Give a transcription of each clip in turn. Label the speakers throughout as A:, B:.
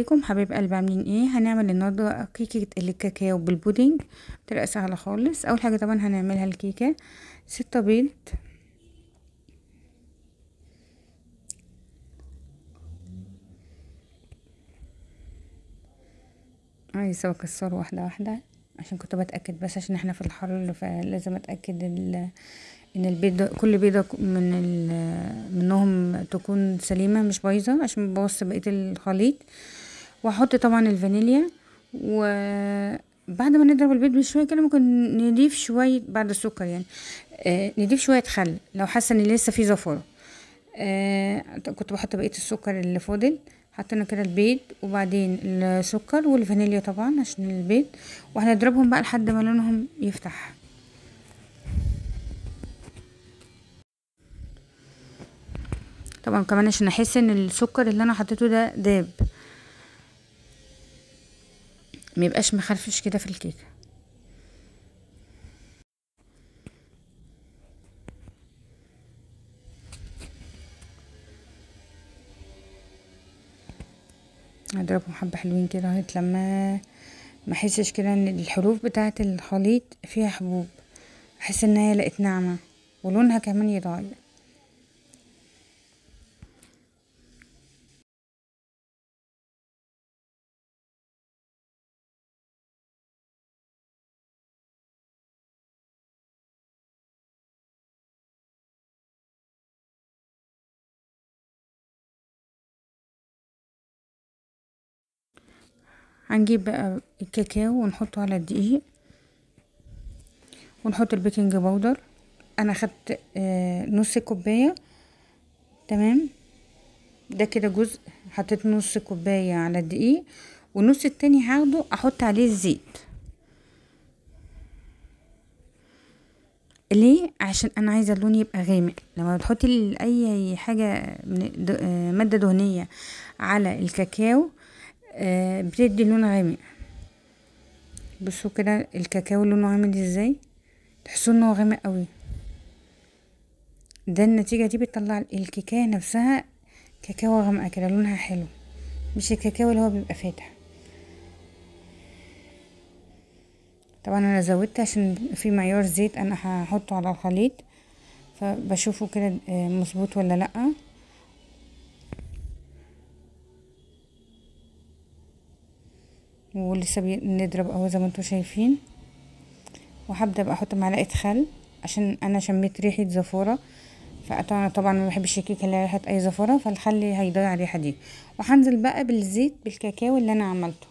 A: ازيكم حبايب قلب عاملين ايه هنعمل النهارده كيكه الكاكاو بالبودنج بطريقه سهله خالص اول حاجه طبعا هنعملها الكيكه ستة بيض عايزه اكسره واحده واحده عشان كنت بتاكد بس عشان احنا في الحر فلازم اتاكد ان البيض كل بيضه من منهم تكون سليمه مش بايظه عشان بوص بقيه الخليط وهحط طبعا الفانيليا وبعد ما نضرب البيض بشويه كده ممكن نضيف شويه بعد السكر يعني آه نضيف شويه خل لو حاسه ان لسه في زفره آه كنت بحط بقيه السكر اللي فاضل حطينا كده البيض وبعدين السكر والفانيليا طبعا عشان البيض وهنضربهم بقى لحد ما لونهم يفتح طبعا كمان عشان احس ان السكر اللي انا حطيته ده داب ما يبقاش مخرفش كده في الكيكه هضربهم حبه حلوين كده لغايه لما ما احسش كده ان الحروف بتاعه الخليط فيها حبوب احس انها لقت ناعمه ولونها كمان يتغير هنجيب بقى الكاكاو ونحطه على الدقيق ونحط البيكنج باودر انا خدت آه، نص كوبايه تمام ده كده جزء حطيت نص كوبايه على الدقيق والنص التاني هاخده احط عليه الزيت ليه عشان انا عايزه اللون يبقى غامق لما بتحطي اي حاجه آه، ماده دهنيه على الكاكاو آه، بتدي لون غامق بصوا كده الكاكاو لونه عامل ازاي تحسوا انه غامق قوي ده النتيجه دي بتطلع الكيكه نفسها كاكاو غامقه كده لونها حلو مش الكاكاو اللي هو بيبقى فاتح طبعا انا زودت عشان في معيار زيت انا هحطه على الخليط فبشوفه كده آه، مظبوط ولا لأ ولسه بنضرب اهو زي ما انتم شايفين وهبدا بقى احط معلقه خل عشان انا شميت ريحه زفوره فانا طبعا ما بحبش الكيكه اللي ريحه اي زفوره فالخل هيضيع الريحه دي وهنزل بقى بالزيت بالكاكاو اللي انا عملته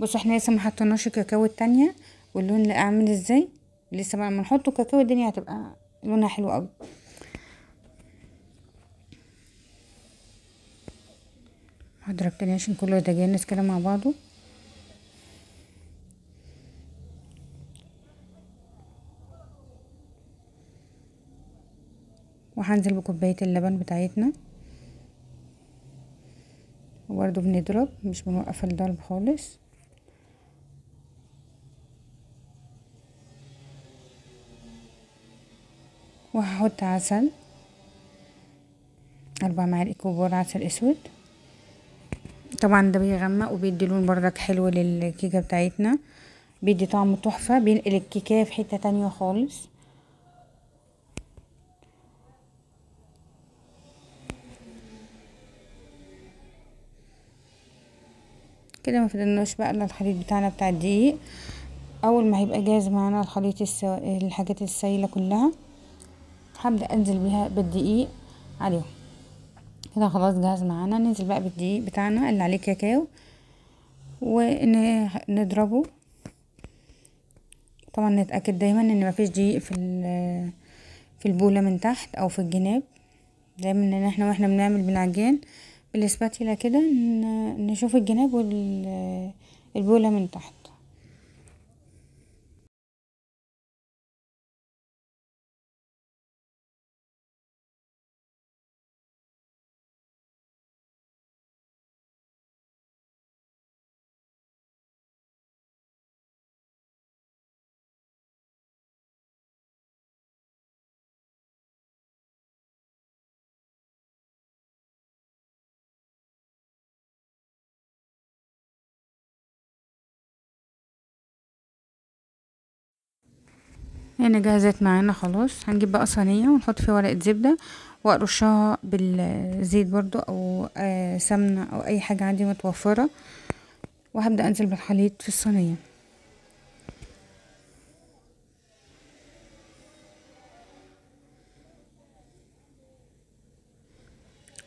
A: بص احنا لسه ما حطيناش الكاكاو الثانيه واللون اللي عامل ازاي لسه بقى لما نحطه كاكاو الدنيا هتبقى لونها حلو قوي هضرب تاني عشان كله يتجانس كده مع بعضه وهنزل بكوباية اللبن بتاعتنا وبرده بنضرب مش بنوقف الضرب خالص وهحط عسل أربع معالق كبار عسل أسود طبعا ده بيغمق وبيدي لون بردك حلو للكيكة بتاعتنا بيدي طعم تحفة بينقل الكيكة في حتة تانية خالص كده ما فضلناش بقى الخليط بتاعنا بتاع الدقيق اول ما هيبقى جاهز معانا الخليط السو... الحاجات السايله كلها هبدا انزل بيها بالدقيق عليهم كده خلاص جاهز معانا ننزل بقى بالدقيق بتاعنا اللي عليه كاكاو ونضربه طبعا نتاكد دايما ان مفيش دقيق في في البوله من تحت او في الجناب دايما ان احنا واحنا بنعمل بالعجين بالاسباتيلا كده نشوف الجناب والبولة من تحت هنا يعني جهزت معانا خلاص هنجيب بقى صينيه ونحط فيها ورقه زبده وارشها بالزيت برضو او آه سمنه او اي حاجه عندي متوفره وهبدا انزل بالحليب في الصينيه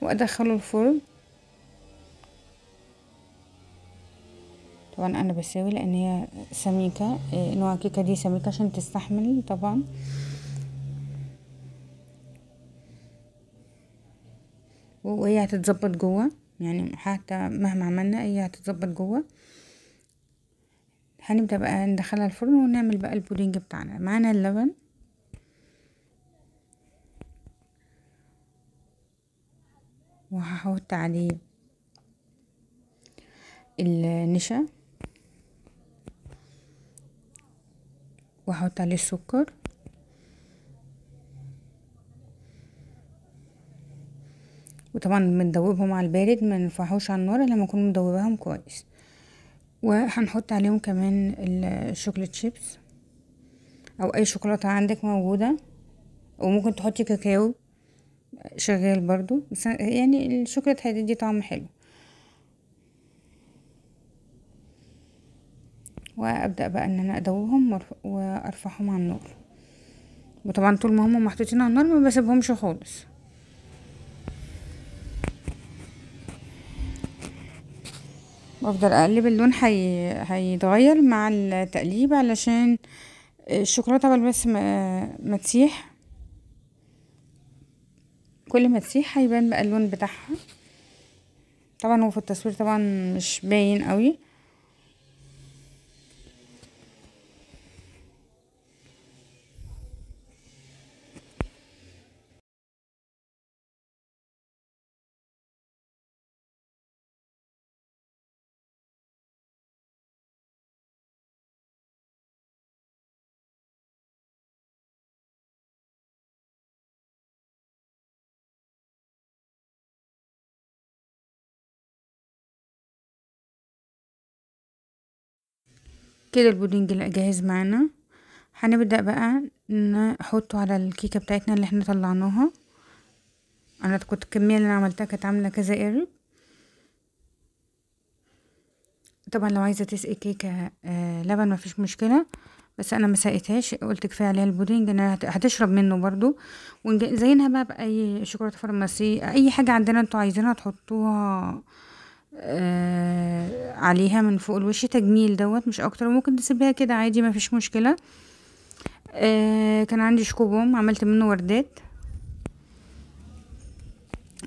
A: وادخله الفرن طبعا انا بساوي لان هي سميكة إيه، نوع الكيكة دي سميكة عشان تستحمل طبعا وهي هتتظبط جوه يعني حتى مهما عملنا هي هتتظبط جوه هنبدأ بقى ندخلها الفرن ونعمل بقى البودنج بتاعنا معانا اللبن وهحط عليه النشا واحط عليه السكر وطبعا بندوبهم على البارد ما نرفعهوش على النار لما نكون مدوباهم كويس وهنحط عليهم كمان الشوكليت شيبس او اي شوكولاته عندك موجوده وممكن تحطي كاكاو شغال برضو بس يعني الشوكولاته هتدي طعم حلو وابدا بقى ان انا ادوبهم وارفعهم على النار وطبعا طول ما هما محطوطين على النار ما بسيبهمش خالص بفضل اقلب اللون هي... هيتغير مع التقليب علشان الشوكولاته بس ما, ما تسيح كل ما تسيح هيبان بقى اللون بتاعها طبعا هو في التصوير طبعا مش باين قوي كده البودنج جاهز معانا هنبدأ بقى نحطه على الكيكة بتاعتنا اللي احنا طلعناها انا كنت الكمية اللي انا عملتها كانت عاملة كذا قرب طبعا لو عايزة تسقي كيكة لبن آه، لبن مفيش مشكلة بس انا ما سقيتهاش قلت كفايه عليها البودنج انا هتشرب منه برضو وزينها بقى باي شوكولاته فرماسية اي حاجه عندنا انتوا عايزينها تحطوها آه عليها من فوق الوش تجميل دوت مش اكتر وممكن تسيبيها كده عادي ما فيش مشكله آه كان عندي شكوبوم عملت منه وردات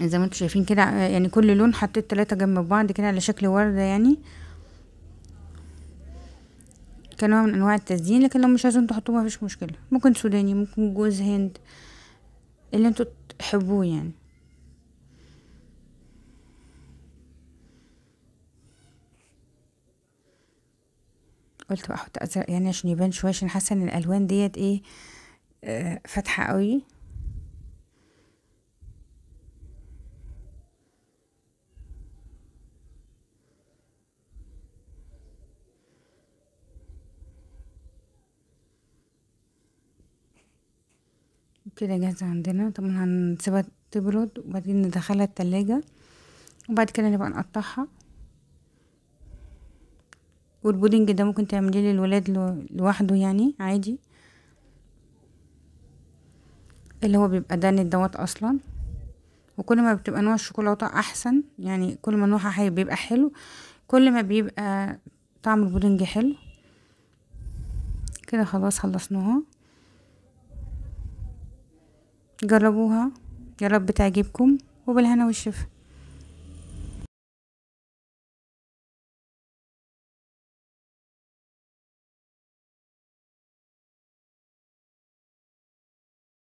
A: زي ما انتم شايفين كده آه، يعني كل لون حطيت ثلاثة جنب بعض كده على شكل وردة يعني كنوع من انواع التزيين لكن لو مش عايزين تحطوه مفيش مشكلة ممكن سوداني ممكن جوز هند اللي انتم تحبوه يعني قلت بقى احط ازرق يعني عشان يبان شويه عشان حاسه ان الالوان ديت ايه آه فاتحه قوي كده جاهزة عندنا طبعا هنسيبها تبرد وبعدين ندخلها التلاجة وبعد كده نبقى نقطعها والبودنج ده ممكن تعمليه للولاد لوحده يعني عادي اللي هو بيبقى ده دوت اصلا وكل ما بتبقى نوع الشوكولاته احسن يعني كل ما نوعها بيبقى حلو كل ما بيبقى طعم البودنج حلو كده خلاص خلصناها جربوها يا رب تعجبكم وبالهنا والشفا